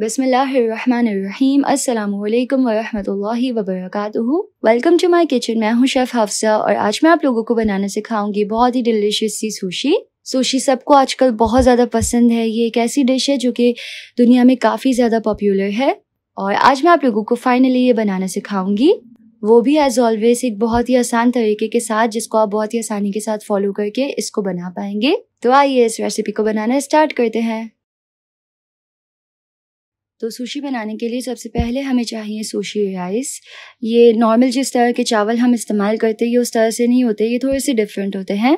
बिसमीम अल्लाम वरहमल वबरक वेलकम टू माय किचन मैं हूं शेफ़ हफ्सा और आज मैं आप लोगों को बनाना सिखाऊंगी बहुत ही डिलीशियस सी सुशी सुशी सबको आजकल बहुत ज़्यादा पसंद है ये एक ऐसी डिश है जो कि दुनिया में काफ़ी ज़्यादा पॉपुलर है और आज मैं आप लोगों को फाइनली ये बनाना सिखाऊंगी वो भी एज़ ऑलवेज एक बहुत ही आसान तरीके के साथ जिसको आप बहुत ही आसानी के साथ फॉलो करके इसको बना पाएंगे तो आइए इस रेसिपी को बनाना स्टार्ट करते हैं तो सुशी बनाने के लिए सबसे पहले हमें चाहिए सुशी राइस ये नॉर्मल जिस तरह के चावल हम इस्तेमाल करते हैं ये उस तरह से नहीं होते ये थोड़े से डिफरेंट होते हैं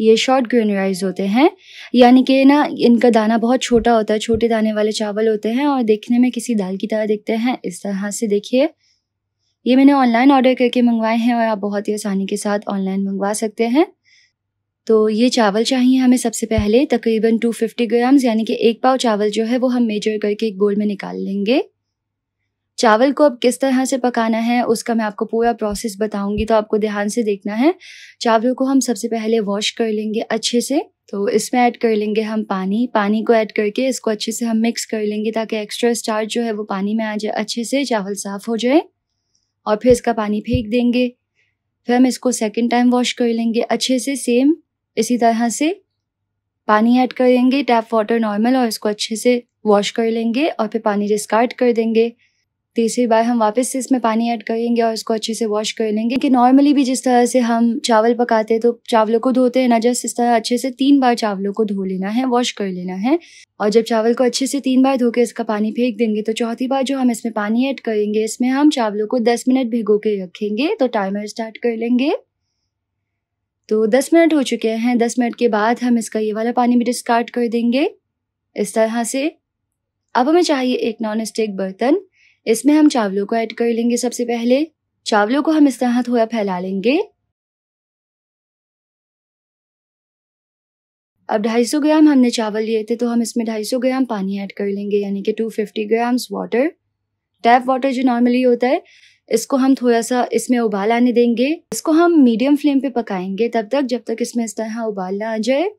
ये शॉर्ट ग्रेन राइस होते हैं यानी कि ना इनका दाना बहुत छोटा होता है छोटे दाने वाले चावल होते हैं और देखने में किसी दाल की तरह दिखते हैं इस तरह से देखिए ये मैंने ऑनलाइन ऑर्डर करके मंगवाए हैं और आप बहुत ही आसानी के साथ ऑनलाइन मंगवा सकते हैं तो ये चावल चाहिए हमें सबसे पहले तकरीबन 250 ग्राम्स यानी कि एक पाव चावल जो है वो हम मेजर करके एक बोल में निकाल लेंगे चावल को अब किस तरह से पकाना है उसका मैं आपको पूरा प्रोसेस बताऊंगी तो आपको ध्यान से देखना है चावलों को हम सबसे पहले वॉश कर लेंगे अच्छे से तो इसमें ऐड कर लेंगे हम पानी पानी को ऐड करके इसको अच्छे से हम मिक्स कर लेंगे ताकि एक्स्ट्रा स्टार्च जो है वो पानी में आ जाए अच्छे से चावल साफ़ हो जाए और फिर इसका पानी फेंक देंगे फिर हम इसको सेकेंड टाइम वॉश कर लेंगे अच्छे से सेम इसी तरह से पानी ऐड करेंगे टैप वाटर नॉर्मल और इसको अच्छे से वॉश कर लेंगे और फिर पानी डिस्कार्ड कर देंगे तीसरी बार हम वापस से इसमें पानी ऐड करेंगे और इसको अच्छे से वॉश कर लेंगे कि नॉर्मली भी जिस तरह से हम चावल पकाते हैं तो चावलों को धोते हैं ना जस्ट इस तरह अच्छे से तीन बार चावलों को धो लेना है वॉश कर लेना है और जब चावल को अच्छे से तीन बार धो के इसका पानी फेंक देंगे तो चौथी बार जो हम इसमें पानी ऐड करेंगे इसमें हम चावलों को दस मिनट भिगो के रखेंगे तो टाइमर स्टार्ट कर लेंगे तो दस मिनट हो चुके हैं दस मिनट के बाद हम इसका ये वाला पानी भी डिस्कार्ड कर देंगे इस तरह से अब हमें चाहिए एक नॉन स्टिक बर्तन इसमें हम चावलों को ऐड कर लेंगे सबसे पहले चावलों को हम इस तरह थोड़ा फैला लेंगे अब 250 ग्राम हमने चावल लिए थे तो हम इसमें 250 ग्राम पानी ऐड कर लेंगे यानी कि 250 ग्राम्स वाटर टैप वाटर जो नॉर्मली होता है इसको हम थोड़ा सा इसमें उबाल आने देंगे इसको हम मीडियम फ्लेम पे पकाएंगे तब तक जब तक इसमें इस तरह उबाल ना आ जाए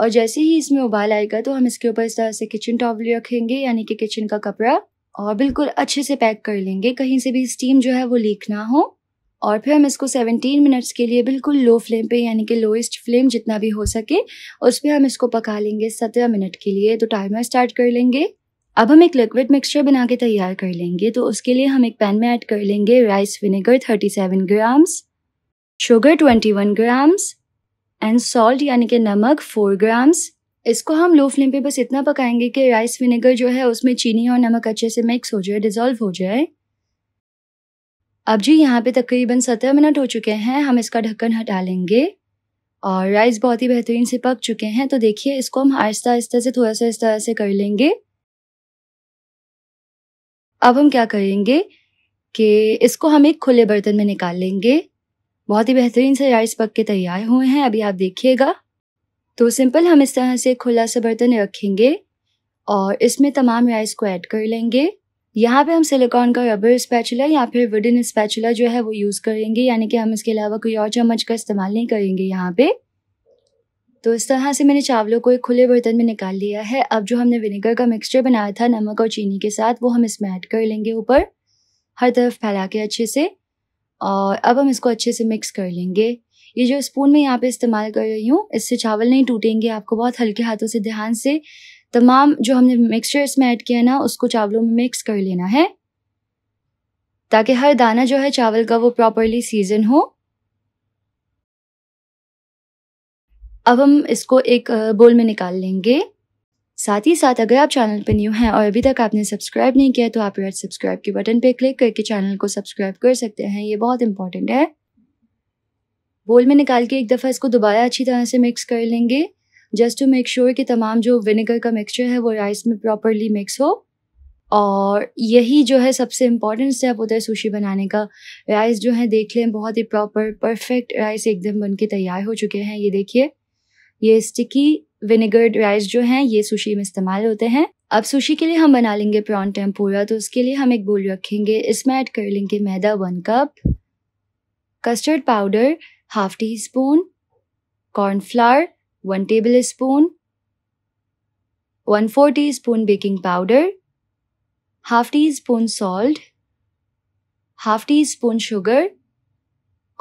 और जैसे ही इसमें उबाल आएगा तो हम इसके ऊपर इस तरह से किचन टॉवल रखेंगे यानी कि किचन का कपड़ा और बिल्कुल अच्छे से पैक कर लेंगे कहीं से भी स्टीम जो है वो लीक ना हो और फिर हम इसको 17 मिनट्स के लिए बिल्कुल लो फ्लेम पे यानी कि लोएस्ट फ्लेम जितना भी हो सके उस पर हम इसको पका लेंगे 17 मिनट के लिए तो टाइमर स्टार्ट कर लेंगे अब हम एक लिक्विड मिक्सचर बना के तैयार कर लेंगे तो उसके लिए हम एक पैन में ऐड कर लेंगे rice vinegar 37 grams sugar 21 grams and salt यानी कि नमक 4 ग्राम्स इसको हम लो फ्लेम पे बस इतना पकाएंगे कि राइस विनेगर जो है उसमें चीनी और नमक अच्छे से मिक्स हो जाए डिज़ोल्व हो जाए अब जी यहाँ पे तकरीबन सत्रह मिनट हो चुके हैं हम इसका ढक्कन हटा लेंगे और राइस बहुत ही बेहतरीन से पक चुके हैं तो देखिए इसको हम आहिस्ता आहिस्ता से थोड़ा सा इस तरह से कर लेंगे अब हम क्या करेंगे कि इसको हम एक खुले बर्तन में निकाल लेंगे बहुत ही बेहतरीन से राइस पक के तैयार हुए हैं अभी आप देखिएगा तो सिंपल हम इस तरह से खुला सा बर्तन रखेंगे और इसमें तमाम राइस को ऐड कर लेंगे यहाँ पे हम सिलिकॉन का रबर स्पैचुला या फिर वुडन स्पैचुला जो है वो यूज़ करेंगे यानी कि हम इसके अलावा कोई और चम्मच का इस्तेमाल नहीं करेंगे यहाँ पे तो इस तरह से मैंने चावलों को एक खुले बर्तन में निकाल लिया है अब जो हमने विनेगर का मिक्सचर बनाया था नमक और चीनी के साथ वो हम इसमें ऐड कर लेंगे ऊपर हर तरफ फैला के अच्छे से और अब हम इसको अच्छे से मिक्स कर लेंगे ये जो स्पून मैं यहाँ पे इस्तेमाल कर रही हूँ इससे चावल नहीं टूटेंगे आपको बहुत हल्के हाथों से ध्यान से तमाम जो हमने मिक्सचर इसमें ऐड किया ना उसको चावलों में मिक्स कर लेना है ताकि हर दाना जो है चावल का वो प्रॉपरली सीजन हो अब हम इसको एक बोल में निकाल लेंगे साथ ही साथ अगर आप चैनल पर न्यू हैं और अभी तक आपने सब्सक्राइब नहीं किया तो आप रेड सब्सक्राइब के बटन पर क्लिक करके चैनल को सब्सक्राइब कर सकते हैं ये बहुत इंपॉर्टेंट है बोल में निकाल के एक दफ़ा इसको दोबारा अच्छी तरह से मिक्स कर लेंगे जस्ट टू मेक श्योर कि तमाम जो विनेगर का मिक्सचर है वो राइस में प्रॉपरली मिक्स हो और यही जो है सबसे इम्पॉर्टेंट स्टेप होता है सुशी बनाने का राइस जो है देख लें बहुत ही प्रॉपर परफेक्ट राइस एकदम बन के तैयार हो चुके हैं ये देखिए ये स्टिकी विनेगर राइस जो हैं ये सुशी में इस्तेमाल होते हैं अब सुशी के लिए हम बना लेंगे प्रॉन टेम्पोरा तो उसके लिए हम एक बोल रखेंगे इसमें ऐड कर लेंगे मैदा one cup custard powder half teaspoon cornflour one tablespoon one four teaspoon baking powder half teaspoon salt half teaspoon sugar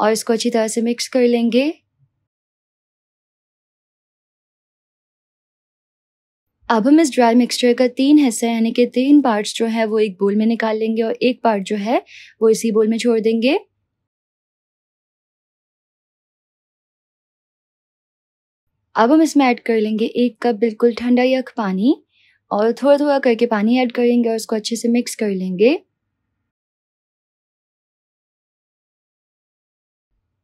और इसको अच्छी तरह से मिक्स कर लेंगे अब हम इस ड्राई मिक्सचर का तीन हिस्सा यानी कि तीन पार्ट्स जो है वो एक बोल में निकाल लेंगे और एक पार्ट जो है वो इसी बोल में छोड़ देंगे अब हम इसमें ऐड कर लेंगे एक कप बिल्कुल ठंडा यख पानी और थोड़ा थोड़ा करके पानी ऐड करेंगे और उसको अच्छे से मिक्स कर लेंगे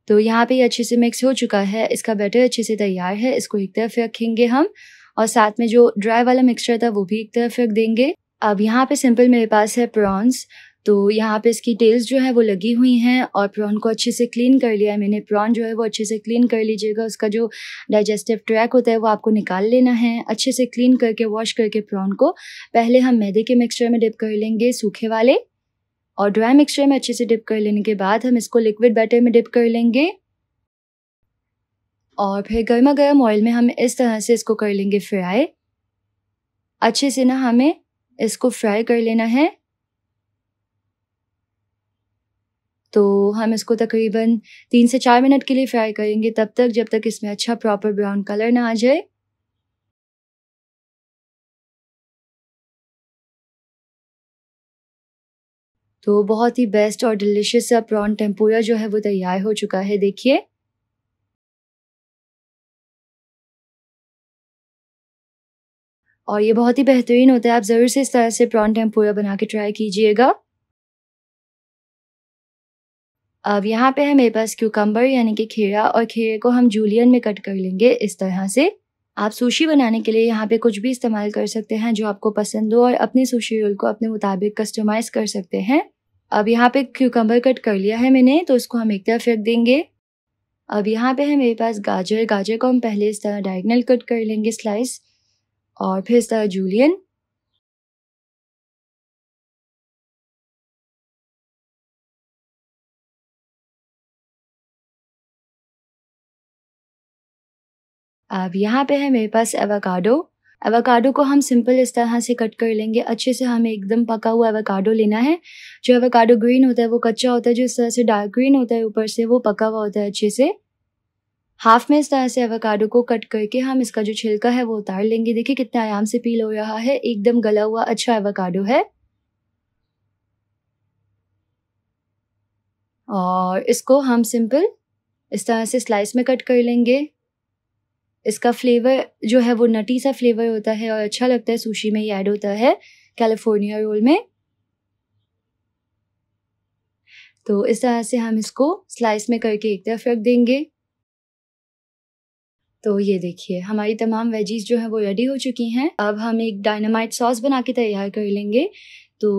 तो यहाँ पे अच्छे से मिक्स हो चुका है इसका बैटर अच्छे से तैयार है इसको एक तरफ रखेंगे हम और साथ में जो ड्राई वाला मिक्सचर था वो भी एक तरफ रख देंगे अब यहाँ पे सिंपल मेरे पास है प्रॉन्स तो यहाँ पे इसकी टेल्स जो है वो लगी हुई हैं और प्रॉन को अच्छे से क्लीन कर लिया है मैंने प्रॉन जो है वो अच्छे से क्लीन कर लीजिएगा उसका जो डाइजेस्टिव ट्रैक होता है वो आपको निकाल लेना है अच्छे से क्लीन करके वॉश करके प्रॉन को पहले हम मैदे के मिक्सचर में डिप कर लेंगे सूखे वाले और ड्राई मिक्सचर में अच्छे से डिप कर लेने के बाद हम इसको लिक्विड बैटर में डिप कर लेंगे और फिर गर्मा गर्म ऑयल में हम इस तरह से इसको कर लेंगे फ्राई अच्छे से ना हमें इसको फ्राई कर लेना है तो हम इसको तकरीबन तीन से चार मिनट के लिए फ्राई करेंगे तब तक जब तक इसमें अच्छा प्रॉपर ब्राउन कलर ना आ जाए तो बहुत ही बेस्ट और डिलीशियस सा प्रॉन टेम्पूरा जो है वो तैयार हो चुका है देखिए और ये बहुत ही बेहतरीन होता है आप ज़रूर से इस तरह से प्रॉन टेम्पूरा बना के ट्राई कीजिएगा अब यहाँ पे है मेरे पास क्यूकम्बर यानी कि खीरा और खीरे को हम जूलियन में कट कर लेंगे इस तरह से आप सुशी बनाने के लिए यहाँ पे कुछ भी इस्तेमाल कर सकते हैं जो आपको पसंद हो और अपने सुशी रोल को अपने मुताबिक कस्टमाइज़ कर सकते हैं अब यहाँ पे क्यूकम्बर कट कर लिया है मैंने तो उसको हम एक तरफ रख देंगे अब यहाँ पे है मेरे पास गाजर गाजर को हम पहले इस तरह डायगनल कट कर लेंगे स्लाइस और फिर इस तरह जूलियन अब यहाँ पे है मेरे पास एवोकाडो एवोकाडो को हम सिंपल इस तरह से कट कर लेंगे अच्छे से हमें एकदम पका हुआ एवोकाडो लेना है जो एवोकाडो ग्रीन होता है वो कच्चा होता है जो इस तरह से डार्क ग्रीन होता है ऊपर से वो पका हुआ होता है अच्छे से हाफ में इस तरह से एवोकाडो को कट करके हम इसका जो छिलका है वो उतार लेंगे देखिए कितने आराम से पील हो रहा है एकदम गला हुआ अच्छा एवोकाडो है और इसको हम सिंपल इस तरह से स्लाइस में कट कर लेंगे इसका फ्लेवर जो है वो नटी सा फ्लेवर होता है और अच्छा लगता है सुशी में ही ऐड होता है कैलिफोर्निया रोल में तो इस तरह से हम इसको स्लाइस में करके एक तरफ रख देंगे तो ये देखिए हमारी तमाम वेजीज जो हैं वो रेडी हो चुकी हैं अब हम एक डायनामाइट सॉस बना के तैयार कर लेंगे तो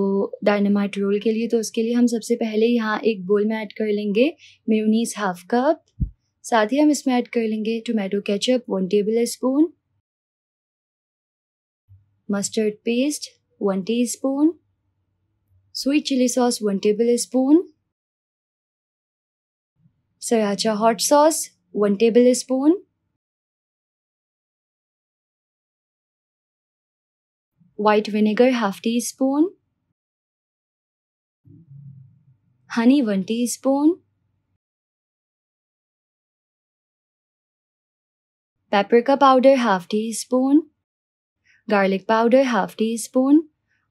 डायनामाइट रोल के लिए तो उसके लिए हम सबसे पहले यहाँ एक बोल में ऐड कर लेंगे मेयोनीज हाफ कप साथ ही हम इसमें ऐड कर लेंगे tomato ketchup one tablespoon mustard paste one teaspoon sweet chilli sauce one tablespoon sriracha hot sauce one tablespoon white vinegar half teaspoon, honey 1 teaspoon, paprika powder half teaspoon, garlic powder half teaspoon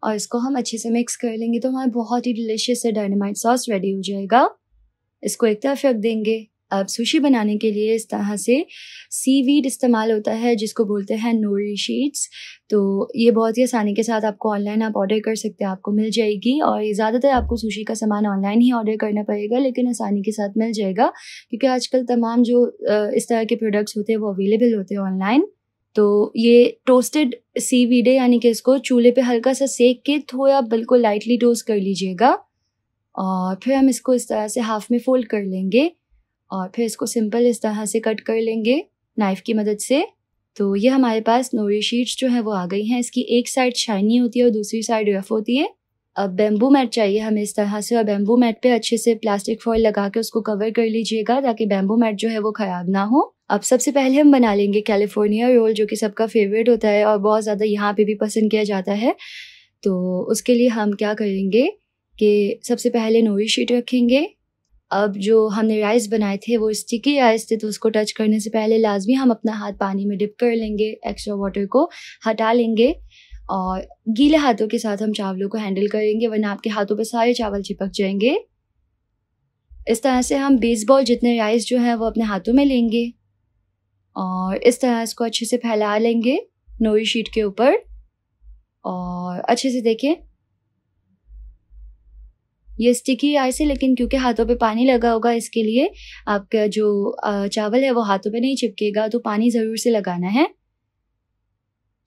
और इसको हम अच्छे से mix कर लेंगे तो हमारा बहुत ही डिलिशियस से डायनामाइट सॉस रेडी हो जाएगा इसको एक तरफ रख देंगे अब सुशी बनाने के लिए इस तरह से सी वीड इस्तेमाल होता है जिसको बोलते हैं नोरी शीट्स तो ये बहुत ही आसानी के साथ आपको ऑनलाइन आप ऑर्डर कर सकते हैं आपको मिल जाएगी और ज़्यादातर आपको सुशी का सामान ऑनलाइन ही ऑर्डर करना पड़ेगा लेकिन आसानी के साथ मिल जाएगा क्योंकि आजकल तमाम जो इस तरह के प्रोडक्ट्स होते हैं वो अवेलेबल होते हैं ऑनलाइन तो ये टोस्टेड सी वीडे यानी कि इसको चूल्हे पे हल्का सा सेक के थोड़ा बिल्कुल लाइटली टोस्ट कर लीजिएगा और फिर हम इसको इस तरह से हाफ में फोल्ड कर लेंगे और फिर इसको सिंपल इस तरह से कट कर लेंगे नाइफ़ की मदद से तो ये हमारे पास नोरी शीट्स जो है वो आ गई हैं इसकी एक साइड शाइनी होती है और दूसरी साइड रफ होती है अब बेम्बू मैट चाहिए हमें इस तरह से और बेम्बू मैट पे अच्छे से प्लास्टिक फॉइल लगा के उसको कवर कर लीजिएगा ताकि बेम्बू मैट जो है वो ख़राब ना हो अब सबसे पहले हम बना लेंगे कैलिफोर्निया रोल जो कि सबका फेवरेट होता है और बहुत ज़्यादा यहाँ पे भी पसंद किया जाता है तो उसके लिए हम क्या करेंगे कि सबसे पहले नोरी शीट रखेंगे अब जो हमने राइस बनाए थे वो स्टिकी राइस थे तो उसको टच करने से पहले लाजमी हम अपना हाथ पानी में डिप कर लेंगे एक्स्ट्रा वाटर को हटा लेंगे और गीले हाथों के साथ हम चावलों को हैंडल करेंगे वरना आपके हाथों पर सारे चावल चिपक जाएंगे इस तरह से हम बेसबॉल जितने राइस जो हैं वो अपने हाथों में लेंगे और इस तरह इसको अच्छे से फैला लेंगे नोरी शीट के ऊपर और अच्छे से देखें ये स्टिकी आई से लेकिन क्योंकि हाथों पे पानी लगा होगा इसके लिए आपका जो चावल है वो हाथों पे नहीं चिपकेगा तो पानी ज़रूर से लगाना है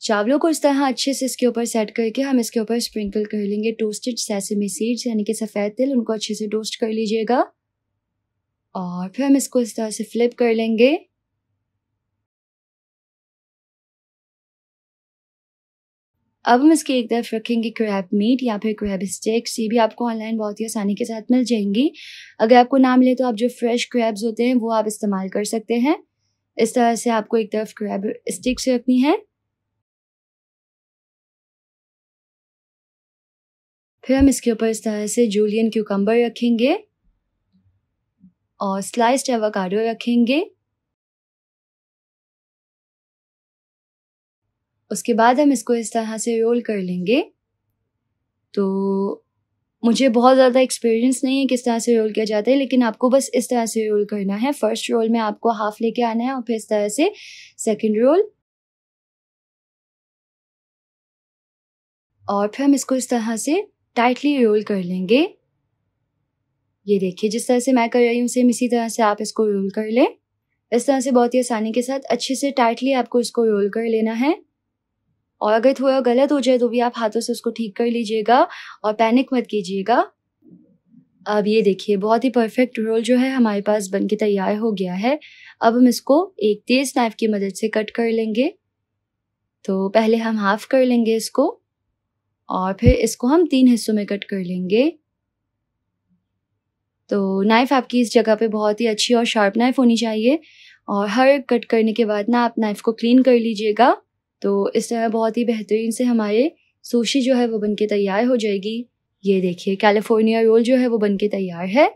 चावलों को इस तरह अच्छे से इसके ऊपर सेट करके हम इसके ऊपर स्प्रिंकल कर लेंगे टोस्टेड सैसेमी सीड्स यानी कि सफ़ेद तिल उनको अच्छे से टोस्ट कर लीजिएगा और फिर हम इसको इस तरह से फ्लिप कर लेंगे अब हम इसके एक तरफ रखेंगे क्रैब मीट या फिर क्रैब स्टिक्स ये भी आपको ऑनलाइन बहुत ही आसानी के साथ मिल जाएंगी अगर आपको ना मिले तो आप जो फ्रेश क्रैब्स होते हैं वो आप इस्तेमाल कर सकते हैं इस तरह से आपको एक तरफ क्रैब स्टिक्स रखनी है फिर हम इसके ऊपर इस तरह से जूलियन क्यूकम्बर रखेंगे और स्लाइस्ड एवोकाडो रखेंगे उसके बाद हम इसको इस तरह से रोल कर लेंगे तो मुझे बहुत ज़्यादा एक्सपीरियंस नहीं है किस तरह से रोल किया जाता है लेकिन आपको बस इस तरह से रोल करना है फर्स्ट रोल में आपको हाफ लेके आना है और फिर इस तरह से सेकंड रोल और फिर हम इसको इस तरह से टाइटली रोल कर लेंगे ये देखिए जिस तरह से मैं कर रही हूँ सेम इसी तरह से आप इसको रोल कर लें इस तरह से बहुत ही आसानी के साथ अच्छे से टाइटली आपको इसको रोल कर लेना है और अगर थोड़ा गलत हो जाए तो भी आप हाथों से उसको ठीक कर लीजिएगा और पैनिक मत कीजिएगा अब ये देखिए बहुत ही परफेक्ट रोल जो है हमारे पास बन के तैयार हो गया है अब हम इसको एक तेज नाइफ की मदद से कट कर लेंगे तो पहले हम हाफ कर लेंगे इसको और फिर इसको हम तीन हिस्सों में कट कर लेंगे तो नाइफ आपकी इस जगह पे बहुत ही अच्छी और शार्प नाइफ होनी चाहिए और हर कट करने के बाद ना आप नाइफ को क्लीन कर लीजिएगा तो इस तरह बहुत ही बेहतरीन से हमारे सुशी जो है वो बनके तैयार हो जाएगी ये देखिए कैलिफोर्निया रोल जो है वो बनके तैयार है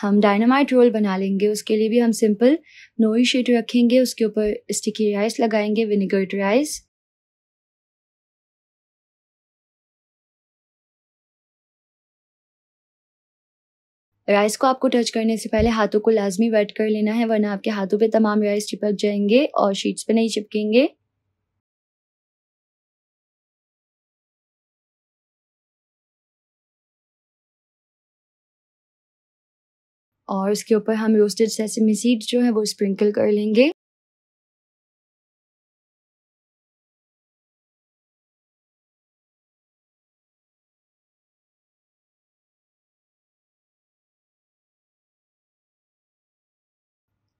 हम डायनामाइट रोल बना लेंगे उसके लिए भी हम सिंपल नोई शीट रखेंगे उसके ऊपर स्टिकी राइस लगाएंगे विनेगर राइस राइस को आपको टच करने से पहले हाथों को लाजमी वेट कर लेना है वरना आपके हाथों पे तमाम राइस चिपक जाएंगे और शीट्स पे नहीं चिपकेंगे और उसके ऊपर हम रोस्टेड सेसमी सीड्स जो है वो स्प्रिंकल कर लेंगे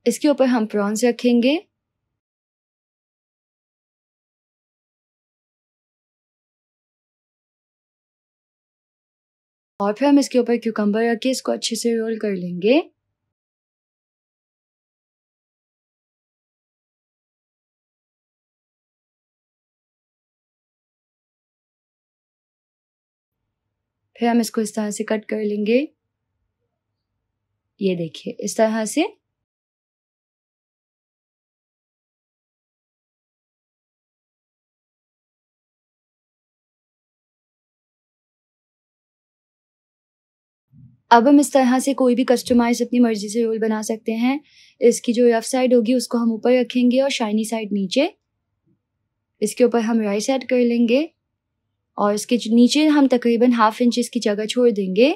इसके ऊपर हम प्रॉन्स रखेंगे और फिर हम इसके ऊपर क्यूकम्बर रख के इसको अच्छे से रोल कर लेंगे फिर हम इसको इस तरह से कट कर लेंगे ये देखिए इस तरह से अब हम इस तरह से कोई भी कस्टमाइज अपनी मर्जी से रोल बना सकते हैं इसकी जो रफ साइड होगी उसको हम ऊपर रखेंगे और शाइनी साइड नीचे इसके ऊपर हम राइस ऐड कर लेंगे और इसके नीचे हम तकरीबन हाफ इंच इसकी जगह छोड़ देंगे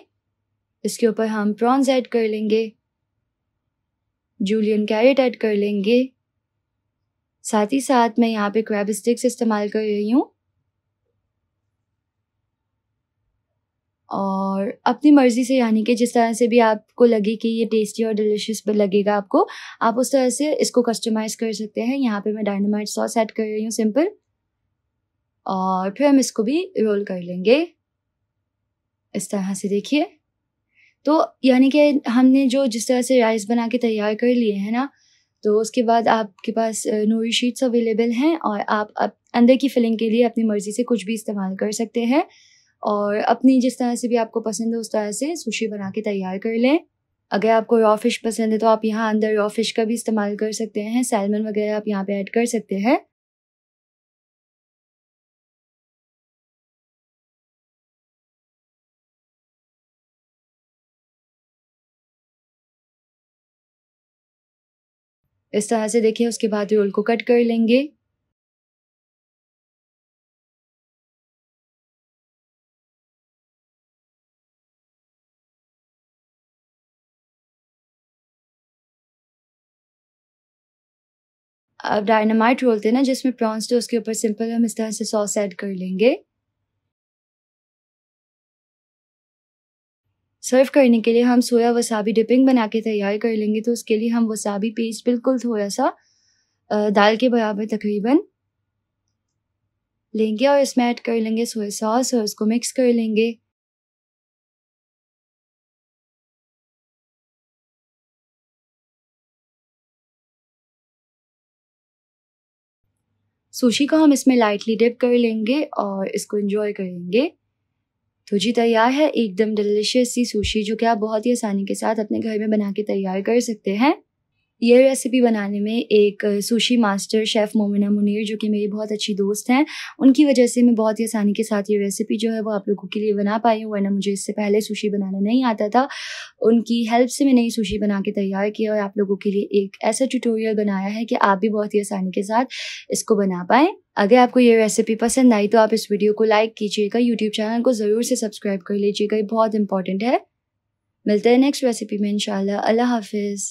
इसके ऊपर हम प्रॉन्स ऐड कर लेंगे जूलियन कैरेट ऐड कर लेंगे साथ ही साथ मैं यहाँ पे क्रैब स्टिक्स इस्तेमाल कर रही हूँ और अपनी मर्ज़ी से यानी कि जिस तरह से भी आपको लगे कि ये टेस्टी और डिलीशियस लगेगा आपको आप उस तरह से इसको कस्टमाइज़ कर सकते हैं यहाँ पे मैं डायनामाइट सॉस ऐड कर रही हूँ सिंपल और फिर हम इसको भी रोल कर लेंगे इस तरह से देखिए तो यानी कि हमने जो जिस तरह से राइस बना के तैयार कर लिए हैं ना तो उसके बाद आपके पास नोरी शीट्स अवेलेबल हैं और आप अंदर की फिलिंग के लिए अपनी मर्ज़ी से कुछ भी इस्तेमाल कर सकते हैं और अपनी जिस तरह से भी आपको पसंद है उस तरह से सुशी बना के तैयार कर लें अगर आपको रॉ फिश पसंद है तो आप यहाँ अंदर रॉ फिश का भी इस्तेमाल कर सकते हैं सैलमन वगैरह आप यहाँ पे ऐड कर सकते हैं इस तरह से देखिए उसके बाद रोल को कट कर लेंगे अब डायनामाइट रोल थे ना जिसमें प्रॉन्स थे तो उसके ऊपर सिंपल हम इस तरह से सॉस ऐड कर लेंगे सर्व करने के लिए हम सोया वसाबी डिपिंग बना के तैयार कर लेंगे तो उसके लिए हम वसाबी पेस्ट बिल्कुल थोड़ा सा दाल के बराबर तकरीबन लेंगे और इसमें ऐड कर लेंगे सोया सॉस और उसको मिक्स कर लेंगे सुशी को हम इसमें लाइटली डिप कर लेंगे और इसको इन्जॉय करेंगे तो जी तैयार है एकदम डिलिशियस सी सुशी जो कि आप बहुत ही आसानी के साथ अपने घर में बना के तैयार कर सकते हैं ये रेसिपी बनाने में एक sushi master chef Momina Munir जो कि मेरी बहुत अच्छी दोस्त हैं उनकी वजह से मैं बहुत ही आसानी के साथ ये रेसिपी जो है वो आप लोगों के लिए बना पाई हूँ वरना मुझे इससे पहले सुशी बनाना नहीं आता था उनकी हेल्प से मैंने ये सुशी बना के तैयार किया और आप लोगों के लिए एक ऐसा ट्यूटोरियल बनाया है कि आप भी बहुत ही आसानी के साथ इसको बना पाएँ अगर आपको ये रेसिपी पसंद आई तो आप इस वीडियो को लाइक कीजिएगा यूट्यूब चैनल को ज़रूर से सब्सक्राइब कर लीजिएगा ये बहुत इंपॉर्टेंट है मिलते हैं नेक्स्ट रेसिपी में इनशाला हाफिज़